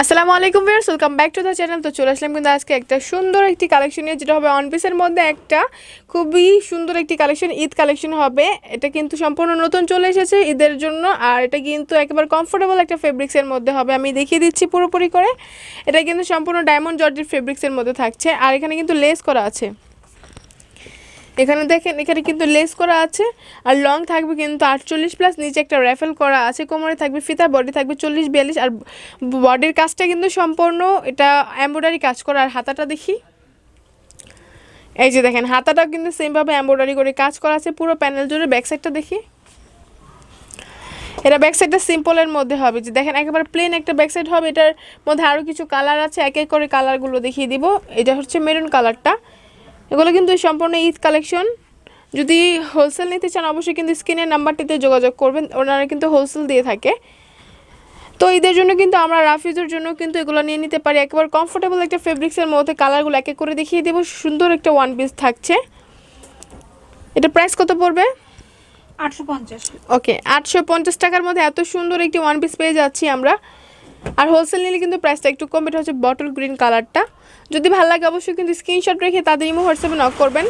আসসালামু আলাইকুম viewers welcome back to the channel তো চলে আসলাম কিন্তু আজকে একটা সুন্দর একটি কালেকশন নিয়ে যেটা হবে ওয়ান পিসের মধ্যে একটা খুবই সুন্দর একটি কালেকশন ঈদ কালেকশন হবে এটা কিন্তু সম্পূর্ণ নতুন চলে এসেছে ঈদের জন্য আর এটা কিন্তু একেবারে কমফোর্টেবল একটা ফেব্রিক্সের মধ্যে হবে আমি দেখিয়ে দিচ্ছি পুরোপুরি করে এটা কিন্তু সম্পূর্ণ ডায়মন্ড জর্জের ফেব্রিক্সের মধ্যে থাকছে আর এখানে কিন্তু লেস করা আছে এখানে দেখেন এখানে কিন্তু লেস করা আছে আর লং থাকবে কিন্তু আটচল্লিশ প্লাস নিচে একটা র্যাফেল করা আছে কোমরে থাকবে ফিতা বডি থাকবে চল্লিশ বিয়াল্লিশ আর বডির কাজটা কিন্তু সম্পূর্ণ এটা এম্ব্রয়ডারি কাজ করা আর হাতাটা দেখি এই যে দেখেন হাতাটাও কিন্তু সেমভাবে এম্ব্রয়ডারি করে কাজ করা আছে পুরো প্যানেল জুড়ে ব্যাক সাইডটা দেখি এটা ব্যাক সাইডটা সিম্পলের মধ্যে হবে যে দেখেন একেবারে প্লেন একটা ব্যাক সাইড হবে এটার মধ্যে আরও কিছু কালার আছে এক এক করে কালারগুলো দেখিয়ে দিব এটা হচ্ছে মেরুন কালারটা এগুলো কিন্তু সম্পূর্ণ ঈদ কালেকশন যদি হোলসেল নিতে চান অবশ্যই কিন্তু স্ক্রিনের নাম্বারটিতে যোগাযোগ করবেন ওনারা কিন্তু হোলসেল দিয়ে থাকে তো ঈদের জন্য কিন্তু আমরা রাফিজের জন্য কিন্তু এগুলো নিয়ে নিতে পারি একবার কমফোর্টেবল একটা ফেব্রিক্সের মধ্যে কালারগুলো এক এক করে দেখিয়ে দেবো সুন্দর একটা ওয়ান পিস থাকছে এটা প্রাইস কত পড়বে আটশো ওকে আটশো টাকার মধ্যে এত সুন্দর একটি ওয়ান পিস পেয়ে যাচ্ছি আমরা আর হোলসেল নিলে কিন্তু প্রাইসটা একটু কম এটা হচ্ছে বটল গ্রিন কালারটা যদি ভাল লাগে অবশ্যই কিন্তু স্ক্রিনশট রেখে তাদের ইমো হোয়াটসঅ্যাপে নক করবেন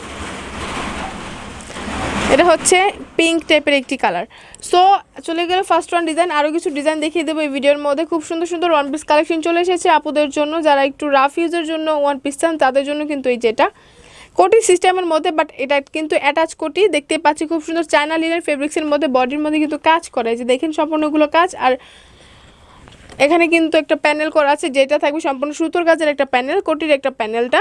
এটা হচ্ছে পিঙ্ক টাইপের একটি কালার সো চলে গেল ফার্স্ট ওয়ান ডিজাইন আরও কিছু ডিজাইন দেখিয়ে দেবো এই ভিডিওর মধ্যে খুব সুন্দর সুন্দর ওয়ান পিস কালেকশন চলে এসেছে আপুদের জন্য যারা একটু রাফ ইউজের জন্য ওয়ান পিস চান তাদের জন্য কিন্তু এই যেটা কোটি সিস্টেমের মধ্যে বাট এটা কিন্তু অ্যাটাচ কোটি দেখতে পাচ্ছি খুব সুন্দর চায়না লিনের ফেব্রিক্সের মধ্যে বডির মধ্যে কিন্তু কাজ করে যে দেখেন সম্পূর্ণগুলো কাজ আর এখানে কিন্তু একটা প্যানেল করা আছে যেটা থাকবে সম্পূর্ণ সুতোর কাজের একটা প্যানেল কোটির একটা প্যানেলটা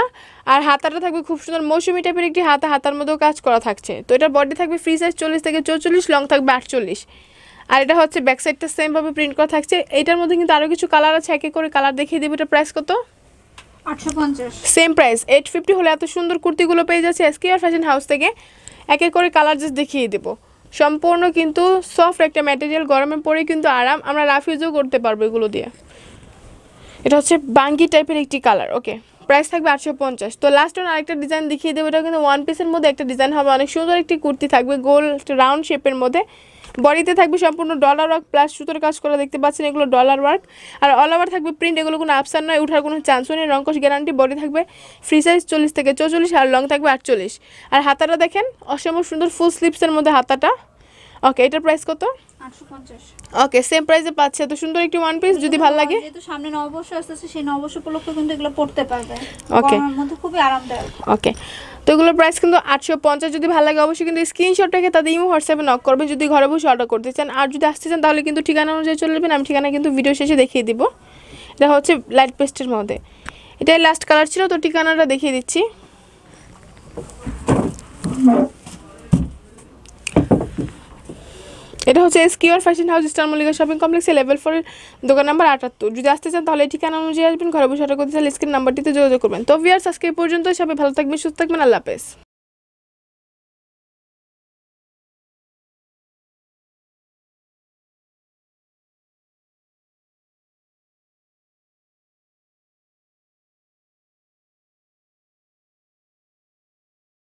আর হাতাটা থাকবে খুব সুন্দর মৌসুমি টাইপের একটি হাতা হাতার মধ্যেও কাজ করা থাকছে তো এটা বডি থাকবে ফ্রি সাইজ চল্লিশ থেকে চৌচল্লিশ লং থাকবে আটচল্লিশ আর এটা হচ্ছে ব্যাক সাইডটা সেমভাবে প্রিন্ট করা থাকছে এটার মধ্যে কিন্তু আরও কিছু কালার আছে একে করে কালার দেখিয়ে দেবো এটা প্রাইস কত সেম প্রাইস এইট ফিফটি হলে এত সুন্দর কুর্তিগুলো পেয়ে যাচ্ছে এসকে আর ফ্যাশন হাউস থেকে একে করে কালার জাস্ট দেখিয়ে দেবো সম্পূর্ণ কিন্তু সফট একটা ম্যাটেরিয়াল গরমে পরে কিন্তু আরাম আমরা রাফ ইউজও করতে পারবো এগুলো দিয়ে এটা হচ্ছে বাঙ্গি টাইপের একটি কালার ওকে প্রাইস থাকবে আটশো পঞ্চাশ তো লাস্ট ওন আরেকটা ডিজাইন দেখিয়ে দেবো এটা কিন্তু ওয়ান পিসের মধ্যে একটা ডিজাইন হবে অনেক সুন্দর একটি কুর্তি থাকবে গোল রাউন্ড শেপের মধ্যে বডিতে থাকবে সম্পূর্ণ ডলার ওয়ার্ক প্লাস সুতোর কাজ করা দেখতে পাচ্ছেন এগুলো ডলার ওয়ার্ক আর অল ওভার থাকবে প্রিন্ট এগুলো কোনো আপসার নয় উঠার কোনো চান্সও নেই রঙ্কশ গ্যারান্টি বডি থাকবে ফ্রি সাইজ চল্লিশ থেকে চৌচল্লিশ আর লং থাকবে আটচল্লিশ আর হাতাটা দেখেন অসম্ভব সুন্দর ফুল স্লিপসের মধ্যে হাতাটা ওকে এটার প্রাইস কত ওকে সেম প্রাইসে পাচ্ছে এত সুন্দর একটি ওয়ান পিস যদি ভালো লাগে যেহেতু সামনে নববর্ষ আসছে সেই নববর্ষ উপলক্ষে কিন্তু এগুলো পড়তে পারবে ওকে মধ্যে খুবই আরামদায়ক ওকে তো এগুলোর প্রাইস কিন্তু আটশো পঞ্চাশ যদি ভালো লাগে অবশ্যই কিন্তু স্ক্রিনশট রেখে তাদের ইমো হোয়াটসঅ্যাপে নক করবেন যদি ঘরে বসে অর্ডার করতে চান আর যদি আসতে চান তাহলে কিন্তু ঠিকানা অনুযায়ী চলে যাবেন আমি ঠিকানা কিন্তু ভিডিও শেষে দেখিয়ে দিব এটা হচ্ছে লাইট পেস্টের মধ্যে এটাই লাস্ট কালার ছিল তো ঠিকানাটা দেখিয়ে দিচ্ছি এটা হচ্ছে স্কিওর fashion house star Mallika shopping কমপ্লেক্সে লেভেল ফোরের দোকান নাম্বার আটাত্তর যদি আসতে চান তাহলে ঠিকানা অনুযায়ী আসবেন ঘরে বসে অর্ডার করতে চাইলে স্ক্রিন নাম্বারটিতে যোগাযোগ করবেন তো ভিয়ার্স আজকে পর্যন্ত সবাই ভালো থাকবেন সুস্থ থাকবেন আল্লাহ হাফেজ